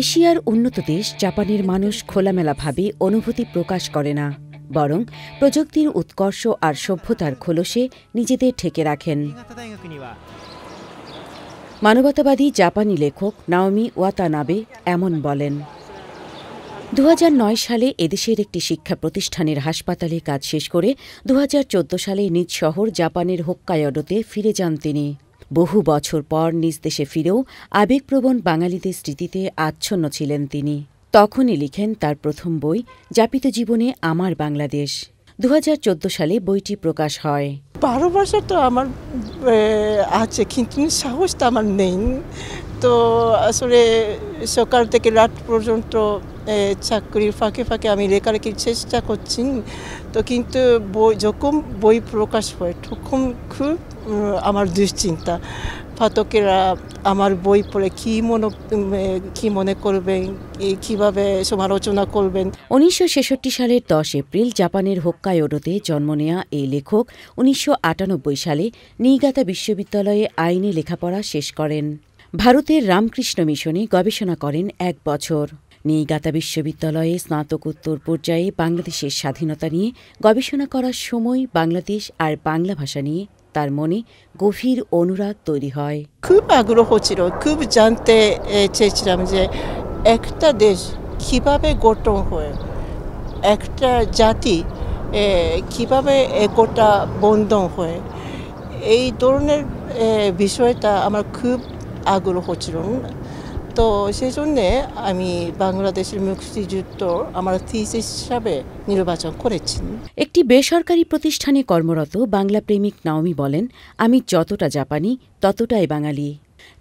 এশিয়ার উন্নত দেশ জাপানের মানুষ খোলামেলাভাবে অনুভূতি প্রকাশ করে না বরং প্রযুক্তির উৎকর্ষ আর সভ্যতার খোলসে নিজেদের ঠেকে রাখেন মানবতাবাদী জাপানি লেখক নাওমি ওয়াতানাবে এমন বলেন দু সালে এদেশের একটি শিক্ষা প্রতিষ্ঠানের হাসপাতালে কাজ শেষ করে দু সালে নিজ শহর জাপানের হোক্কায়ডোতে ফিরে যান তিনি বহু বছর পর নিজ দেশে ফিরেও আবেগপ্রবণ বাঙালিদের স্মৃতিতে আচ্ছন্ন ছিলেন তিনি তখনই লিখেন তার প্রথম বই যাপিত জীবনে আমার বাংলাদেশ দু সালে বইটি প্রকাশ হয় বছর তো আমার আছে কিন্তু সাহস তো আমার নেই তো আসলে সকাল থেকে রাত পর্যন্ত চাকরির ফাঁকে ফাঁকে আমি লেখালেখির চেষ্টা করছি তো কিন্তু বই যখন বই প্রকাশ হয় তখন খুব আমার দুশ্চিন্তা ফাতকেরা আমার বই পড়ে কী মনে কী মনে করবেন কিভাবে সমালোচনা করবেন উনিশশো সালের দশ এপ্রিল জাপানের হোক্কাইডোতে জন্ম নেয়া এই লেখক উনিশশো সালে নিগাতা বিশ্ববিদ্যালয়ে আইনে লেখাপড়া শেষ করেন ভারতের রামকৃষ্ণ মিশনে গবেষণা করেন এক বছর নিগাতা বিশ্ববিদ্যালয়ে স্নাতকোত্তর পর্যায়ে বাংলাদেশের স্বাধীনতা নিয়ে গবেষণা করার সময় বাংলাদেশ আর বাংলা ভাষা নিয়ে তার মনে গভীর অনুরাগ তৈরি হয় খুব আগ্রহ ছিল খুব জানতে চেয়েছিলাম যে একটা দেশ কিভাবে গঠন হয় একটা জাতি কিভাবে একটা বন্ধন হয় এই ধরনের বিষয়টা আমার খুব আগ্রহ তো সেই জন্যে আমি বাংলাদেশের মুক্তিযুদ্ধ আমার থিসিস হিসাবে নির্বাচন করেছি একটি বেসরকারি প্রতিষ্ঠানে কর্মরত বাংলা প্রেমিক নাওমি বলেন আমি যতটা জাপানি ততটাই বাঙালি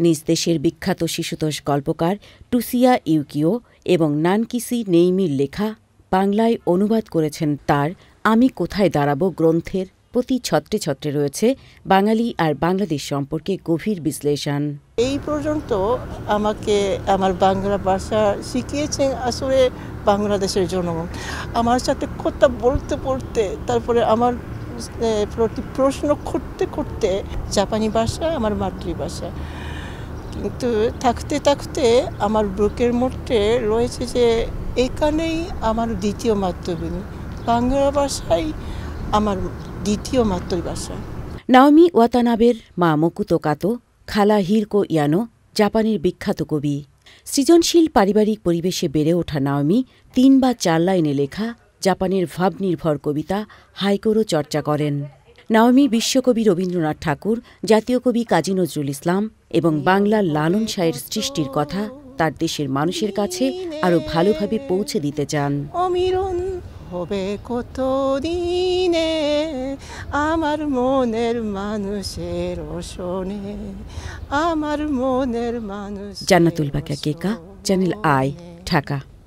নিজ দেশের বিখ্যাত শিশুতোষ গল্পকার টুসিয়া ইউকিও এবং নানকিসি নেইমির লেখা বাংলায় অনুবাদ করেছেন তার আমি কোথায় দাঁড়াবো গ্রন্থের প্রতি ছত্রে ছত্রে রয়েছে বাঙালি আর বাংলাদেশ সম্পর্কে গভীর বিশ্লেষণ এই পর্যন্ত আমাকে আমার বাংলা ভাষা শিখিয়েছেন আসলে বাংলাদেশের জনগণ আমার সাথে কথা বলতে বলতে তারপরে আমার প্রতি প্রশ্ন করতে করতে জাপানি ভাষা আমার মাতৃভাষা কিন্তু থাকতে থাকতে আমার বুকের মধ্যে রয়েছে যে এখানেই আমার দ্বিতীয় মাতৃভূমি বাংলা ভাষায় আমার দ্বিতীয় মাতৃভাষা নাওমি ওয়াতানাবের মা মকুতো কাতো খালা হিরকো ইয়ানো জাপানের বিখ্যাত কবি সৃজনশীল পারিবারিক পরিবেশে বেড়ে ওঠা নাওমি তিন বা চার লাইনে লেখা জাপানের ভাবনির্ভর কবিতা হাইকোরও চর্চা করেন নাওমি বিশ্বকবি রবীন্দ্রনাথ ঠাকুর জাতীয় কবি কাজী নজরুল ইসলাম এবং বাংলার লালন শাহের সৃষ্টির কথা তার দেশের মানুষের কাছে আরও ভালোভাবে পৌঁছে দিতে চান হবে কত দিনে আমার মনের মানুষের শোনে আমার মনের মানুষ জান্নাতুল বাকা কেকা চ্যানেল আই ঢাকা